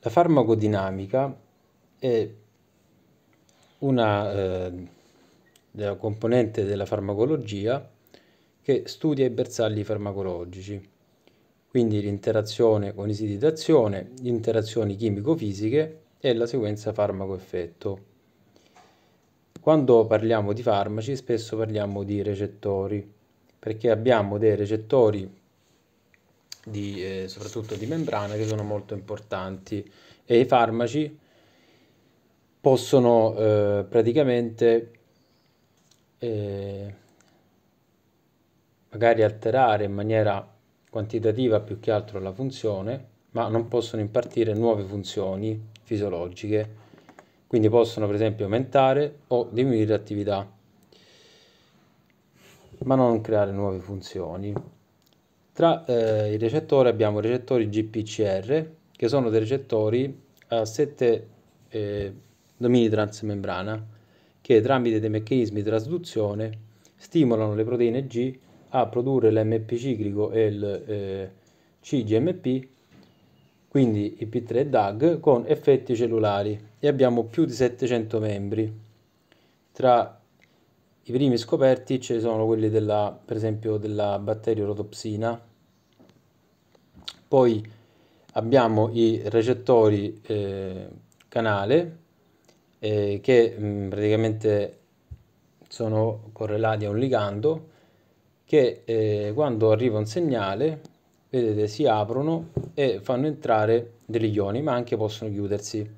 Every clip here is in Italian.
La farmacodinamica è una eh, componente della farmacologia che studia i bersagli farmacologici, quindi l'interazione con i siti d'azione, le interazioni chimico-fisiche e la sequenza farmaco-effetto. Quando parliamo di farmaci spesso parliamo di recettori, perché abbiamo dei recettori di, eh, soprattutto di membrana che sono molto importanti e i farmaci possono eh, praticamente eh, magari alterare in maniera quantitativa più che altro la funzione, ma non possono impartire nuove funzioni fisiologiche, quindi possono per esempio aumentare o diminuire l'attività, ma non creare nuove funzioni. Tra eh, i recettori abbiamo i recettori GPCR, che sono dei recettori a 7 eh, domini transmembrana, che tramite dei meccanismi di trasduzione stimolano le proteine G a produrre l'MP ciclico e il eh, CGMP, quindi i P3 e DAG, con effetti cellulari e abbiamo più di 700 membri. Tra i primi scoperti ci sono quelli della, per esempio della batteria batteriorotopsina, poi abbiamo i recettori eh, canale eh, che mh, mm, praticamente sono correlati a un ligando che eh, quando arriva un segnale vedete si aprono e fanno entrare degli ioni ma anche possono chiudersi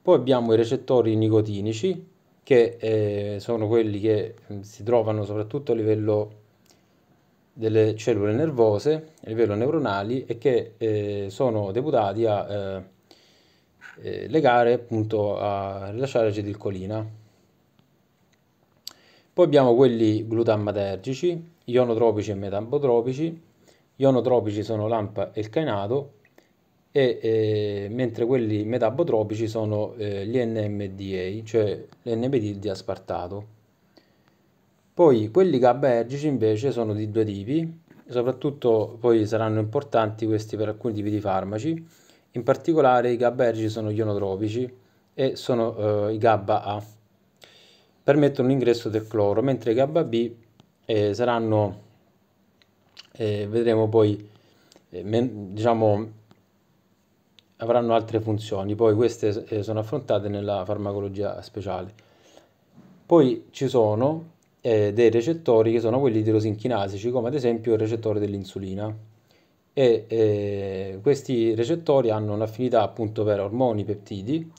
poi abbiamo i recettori nicotinici che eh, sono quelli che mh, mm, si trovano soprattutto a livello delle cellule nervose a livello neuronali e che eh, sono deputati a eh, eh legare appunto a rilasciare acetilcolina. Poi abbiamo quelli glutamatergici, ionotropici e metabotropici. Ionotropici sono l'AMPA e il cainato, e, eh, mentre quelli metabotropici sono eh, gli NMDA, cioè l'NMD di aspartato. Poi quelli gabergici invece sono di due tipi, soprattutto poi saranno importanti questi per alcuni tipi di farmaci, in particolare i gabergici sono ionotropici e sono eh, i GABA A, permettono l'ingresso del cloro, mentre i GABA B eh, saranno, eh, vedremo poi, eh, men, diciamo, avranno altre funzioni, poi queste eh, sono affrontate nella farmacologia speciale. Poi ci sono eh, dei recettori che sono quelli tirosinkinasici, come ad esempio il recettore dell'insulina. E eh, questi recettori hanno un'affinità appunto per ormoni, peptidi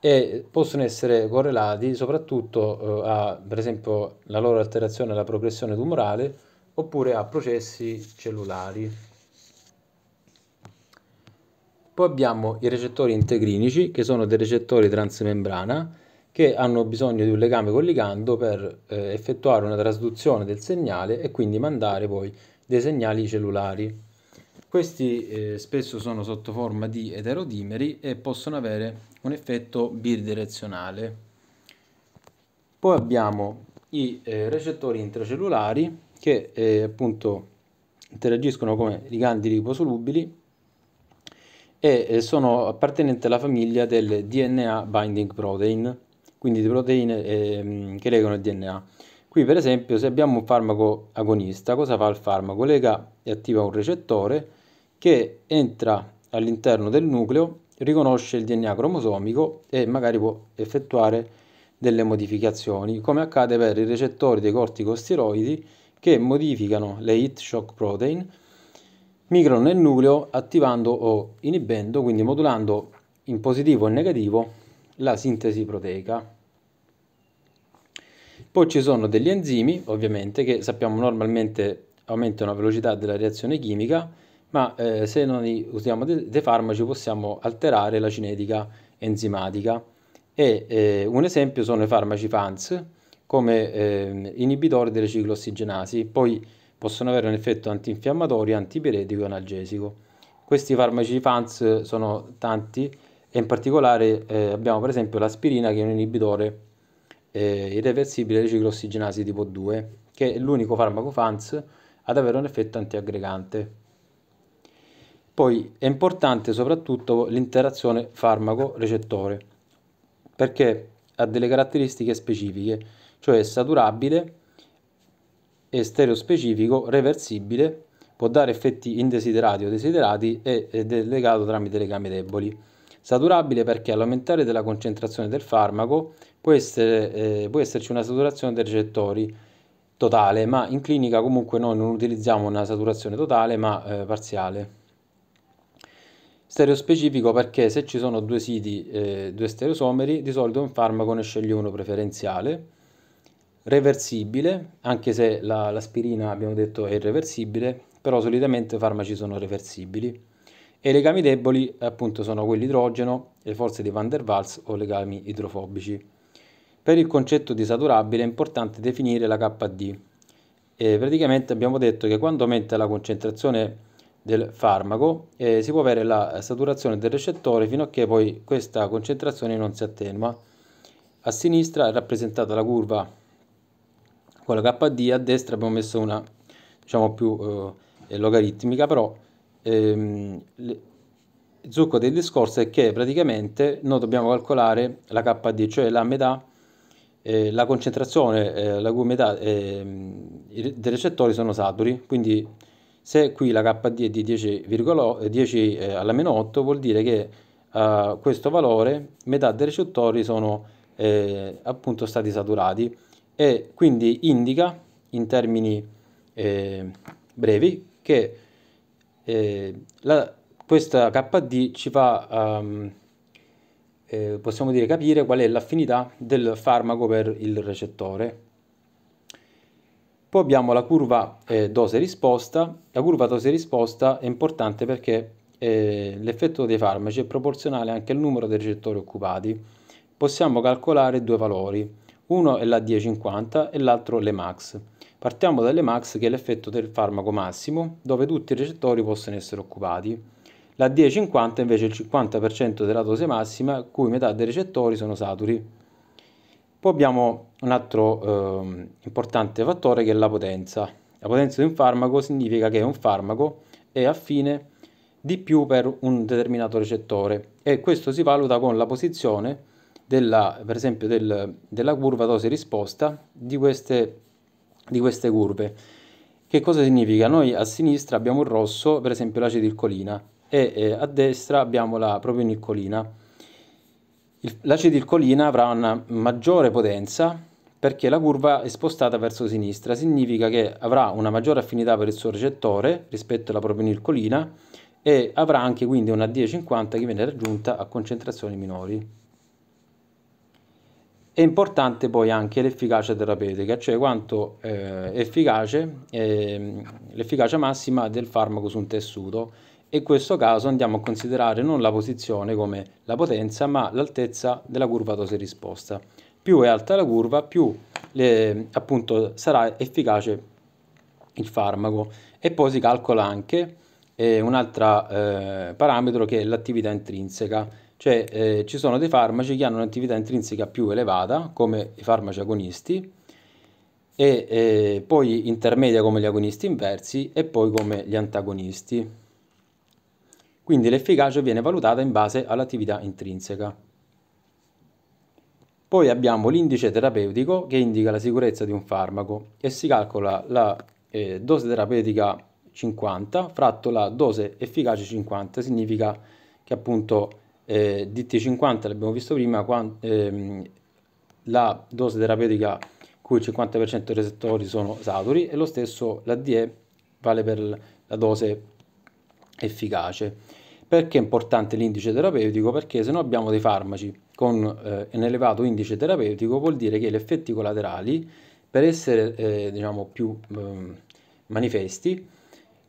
e possono essere correlati soprattutto eh, a, per esempio, la loro alterazione alla progressione tumorale oppure a processi cellulari. Poi abbiamo i recettori integrinici, che sono dei recettori transmembrana, che hanno bisogno di un legame col ligando per eh, effettuare una trasduzione del segnale e quindi mandare poi dei segnali cellulari. Questi eh, spesso sono sotto forma di eterodimeri e possono avere un effetto bidirezionale. Poi abbiamo i eh, recettori intracellulari che eh, appunto interagiscono come ligandi liposolubili e eh, sono appartenenti alla famiglia del DNA binding protein quindi di proteine eh, che legano il DNA. Qui per esempio se abbiamo un farmaco agonista, cosa fa il farmaco? Lega e attiva un recettore che entra all'interno del nucleo, riconosce il DNA cromosomico e magari può effettuare delle modificazioni, come accade per i recettori dei corticosteroidi che modificano le heat shock protein, migrano nel nucleo attivando o inibendo, quindi modulando in positivo e in negativo la sintesi proteica. Poi ci sono degli enzimi, ovviamente, che sappiamo normalmente aumentano la velocità della reazione chimica, ma eh, se noi usiamo dei de farmaci possiamo alterare la cinetica enzimatica. E, eh, un esempio sono i farmaci FANS come eh, inibitori delle cicloossigenasi, poi possono avere un effetto antinfiammatorio, antipiretico e analgesico. Questi farmaci FANS sono tanti, e in particolare eh, abbiamo per esempio l'aspirina che è un inibitore eh, irreversibile ciclo ossigenasi tipo 2 che è l'unico farmaco FANS ad avere un effetto antiaggregante. Poi è importante soprattutto l'interazione farmaco-recettore perché ha delle caratteristiche specifiche, cioè è saturabile, è stereospecifico, reversibile, può dare effetti indesiderati o desiderati ed è legato tramite legami deboli. Saturabile perché all'aumentare della concentrazione del farmaco può, essere, eh, può esserci una saturazione dei recettori totale, ma in clinica comunque noi non utilizziamo una saturazione totale ma eh, parziale. Stereospecifico perché se ci sono due siti, eh, due stereosomeri, di solito un farmaco ne sceglie uno preferenziale. Reversibile, anche se la, l'aspirina abbiamo detto è irreversibile, però solitamente i farmaci sono reversibili e i legami deboli appunto sono quelli idrogeno, le forze di Van der Waals o legami idrofobici. Per il concetto di saturabile è importante definire la KD. E praticamente abbiamo detto che quando aumenta la concentrazione del farmaco eh, si può avere la saturazione del recettore fino a che poi questa concentrazione non si attenua. A sinistra è rappresentata la curva con la KD, a destra abbiamo messo una diciamo più eh, logaritmica, però ehm, le, zucco del discorso è che praticamente noi dobbiamo calcolare la KD, cioè la metà, eh, la concentrazione eh, la cui metà eh, dei recettori sono saturi, quindi se qui la KD è di 10, 10 eh, eh, alla meno 8 vuol dire che a eh, questo valore metà dei recettori sono appunto stati saturati e quindi indica in termini brevi che eh, la, questa KD ci fa, um, eh, possiamo dire, capire qual è l'affinità del farmaco per il recettore. Poi abbiamo la curva eh, dose-risposta. La curva dose-risposta è importante perché eh, l'effetto dei farmaci è proporzionale anche al numero dei recettori occupati. Possiamo calcolare due valori, uno è la DE50 e l'altro l'EMAX. max Partiamo dalle max che è l'effetto del farmaco massimo, dove tutti i recettori possono essere occupati. La DE50 invece è il 50% della dose massima, cui metà dei recettori sono saturi. Poi abbiamo un altro eh, importante fattore che è la potenza. La potenza di un farmaco significa che un farmaco è affine di più per un determinato recettore e questo si valuta con la posizione della, per esempio del, della curva dose risposta di queste di queste curve. Che cosa significa? Noi a sinistra abbiamo il rosso, per esempio la acetilcolina, e eh, a destra abbiamo la propionilcolina. Il, l'acetilcolina avrà una maggiore potenza perché la curva è spostata verso sinistra, significa che avrà una maggiore affinità per il suo recettore rispetto alla propionilcolina e avrà anche quindi una DE50 che viene raggiunta a concentrazioni minori. È importante poi anche l'efficacia terapeutica, cioè quanto eh, efficace eh, l'efficacia massima del farmaco su un tessuto in questo caso andiamo a considerare non la posizione come la potenza ma l'altezza della curva dose risposta. Più è alta la curva più le, ehm, appunto sarà efficace il farmaco e poi si calcola anche eh, un altro eh, parametro che è l'attività intrinseca cioè eh, ci sono dei farmaci che hanno un'attività intrinseca più elevata, come i farmaci agonisti, e eh, poi intermedia come gli agonisti inversi e poi come gli antagonisti. Quindi l'efficacia viene valutata in base all'attività intrinseca. Poi abbiamo l'indice terapeutico che indica la sicurezza di un farmaco e si calcola la eh, dose terapeutica 50 fratto la dose efficace 50, significa che appunto eh, DT50 l'abbiamo visto prima, quando, ehm, la dose terapeutica cui il 50% dei recettori sono saturi e lo stesso l'ADE vale per la dose efficace. Perché è importante l'indice terapeutico? Perché se noi abbiamo dei farmaci con eh, un elevato indice terapeutico vuol dire che gli effetti collaterali per essere eh, diciamo, più ehm, manifesti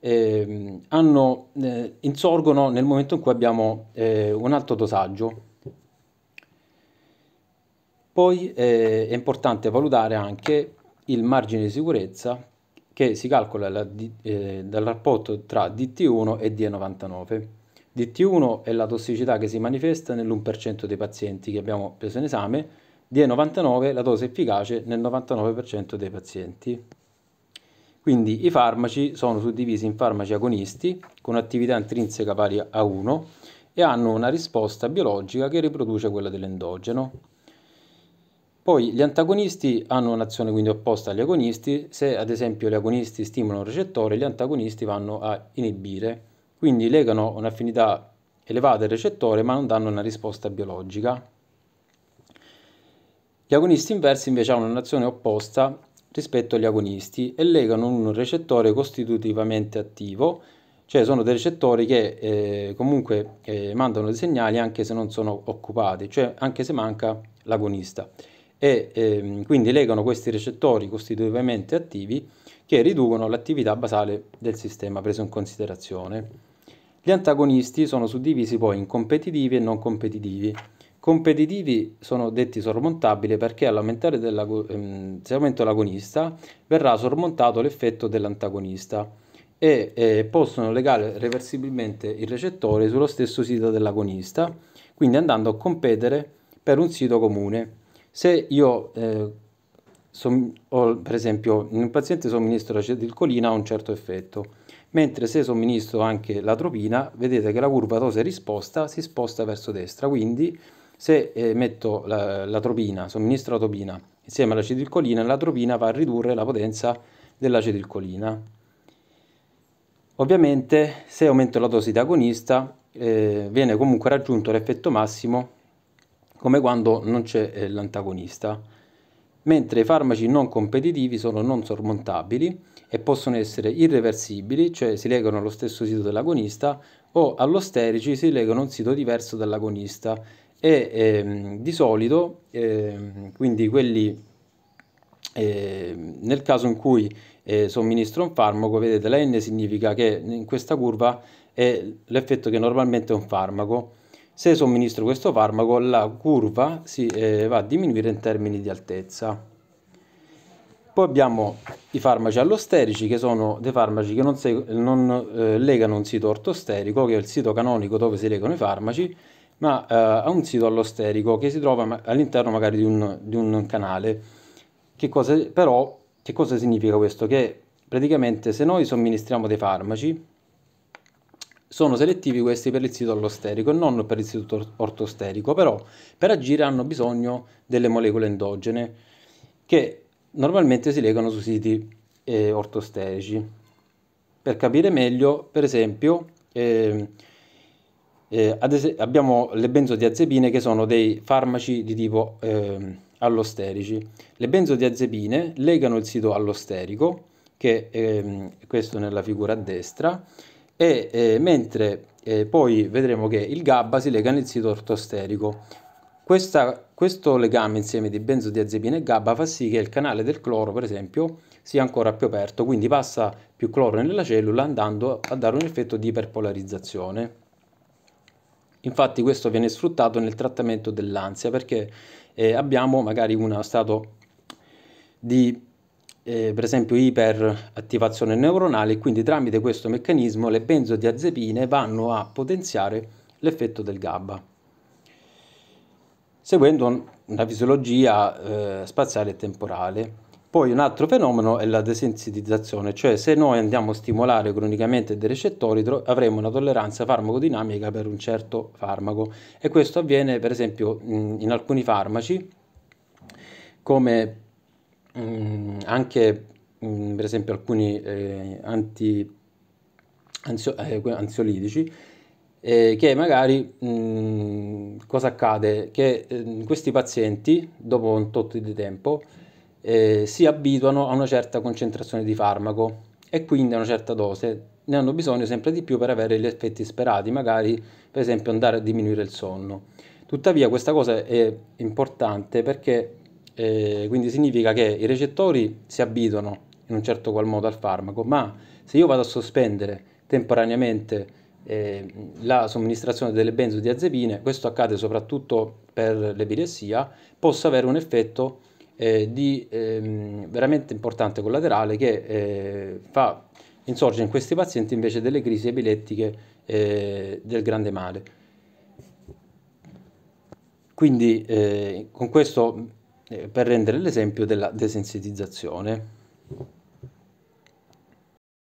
eh, hanno, eh, insorgono nel momento in cui abbiamo eh, un alto dosaggio. Poi eh, è importante valutare anche il margine di sicurezza che si calcola la, eh, dal rapporto tra DT1 e D99. DT1 è la tossicità che si manifesta nell'1% dei pazienti che abbiamo preso in esame, D99 è la dose efficace nel 99% dei pazienti. Quindi i farmaci sono suddivisi in farmaci agonisti con attività intrinseca pari a 1 e hanno una risposta biologica che riproduce quella dell'endogeno. Poi gli antagonisti hanno un'azione quindi opposta agli agonisti, se ad esempio gli agonisti stimolano un recettore, gli antagonisti vanno a inibire, quindi legano un'affinità elevata al recettore ma non danno una risposta biologica. Gli agonisti inversi invece hanno un'azione opposta rispetto agli agonisti e legano un recettore costitutivamente attivo, cioè sono dei recettori che eh, comunque eh, mandano dei segnali anche se non sono occupati, cioè anche se manca l'agonista. E ehm, quindi legano questi recettori costitutivamente attivi che riducono l'attività basale del sistema preso in considerazione. Gli antagonisti sono suddivisi poi in competitivi e non competitivi competitivi sono detti sormontabili perché all'aumentare ehm, se aumento l'agonista, verrà sormontato l'effetto dell'antagonista e eh, possono legare reversibilmente il recettore sullo stesso sito dell'agonista, quindi andando a competere per un sito comune. Se io, eh, som- ho, per esempio, in un paziente somministro acetilcolina ha un certo effetto, mentre se somministro anche la tropina vedete che la curva dose-risposta si sposta verso destra, quindi se eh, metto l'atropina, somministro atropina insieme all'acetilcolina, la l'atropina va a ridurre la potenza dell'acetilcolina. Ovviamente se aumento la dose di agonista eh, viene comunque raggiunto l'effetto massimo come quando non c'è eh, l'antagonista, mentre i farmaci non competitivi sono non sormontabili e possono essere irreversibili, cioè si legano allo stesso sito dell'agonista o all'osterici si legano a un sito diverso dall'agonista e ehm, di solito ehm, quindi quelli eh, nel caso in cui eh, somministro un farmaco vedete la N significa che in questa curva è l'effetto che normalmente è un farmaco se somministro questo farmaco la curva si eh, va a diminuire in termini di altezza poi abbiamo i farmaci allosterici che sono dei farmaci che non, non eh, legano un sito ortosterico che è il sito canonico dove si legano i farmaci ma eh, a un sito allosterico che si trova all'interno magari di un, di un canale. Che cosa, però, che cosa significa questo? Che praticamente se noi somministriamo dei farmaci, sono selettivi questi per il sito allosterico e non per il sito ortosterico, però per agire hanno bisogno delle molecole endogene che normalmente si legano su siti eh, ortosterici. Per capire meglio, per esempio, eh, eh, abbiamo le benzodiazepine che sono dei farmaci di tipo eh, allosterici. Le benzodiazepine legano il sito allosterico, che è ehm, questo nella figura a destra, e eh, mentre eh, poi vedremo che il GABA si lega nel sito ortosterico. Questa, questo legame insieme di benzodiazepine e GABA fa sì che il canale del cloro, per esempio, sia ancora più aperto, quindi passa più cloro nella cellula andando a dare un effetto di iperpolarizzazione. Infatti questo viene sfruttato nel trattamento dell'ansia perché eh, abbiamo magari uno stato di eh, per esempio iperattivazione neuronale e quindi tramite questo meccanismo le benzodiazepine vanno a potenziare l'effetto del GABA seguendo una fisiologia eh, spaziale e temporale. Poi un altro fenomeno è la desensitizzazione, cioè se noi andiamo a stimolare cronicamente dei recettori avremo una tolleranza farmacodinamica per un certo farmaco e questo avviene per esempio in alcuni farmaci come anche per esempio alcuni eh, anti, anzio, eh, ansiolitici eh, che magari mh, cosa accade? Che eh, questi pazienti dopo un tot di tempo eh, si abituano a una certa concentrazione di farmaco e quindi a una certa dose ne hanno bisogno sempre di più per avere gli effetti sperati, magari per esempio andare a diminuire il sonno. Tuttavia questa cosa è importante perché eh, quindi significa che i recettori si abituano in un certo qual modo al farmaco, ma se io vado a sospendere temporaneamente eh, la somministrazione delle benzodiazepine, questo accade soprattutto per l'epilessia, posso avere un effetto eh, di, ehm, veramente importante collaterale che eh, fa insorgere in questi pazienti invece delle crisi epilettiche eh, del grande male. Quindi eh, con questo eh, per rendere l'esempio della desensitizzazione.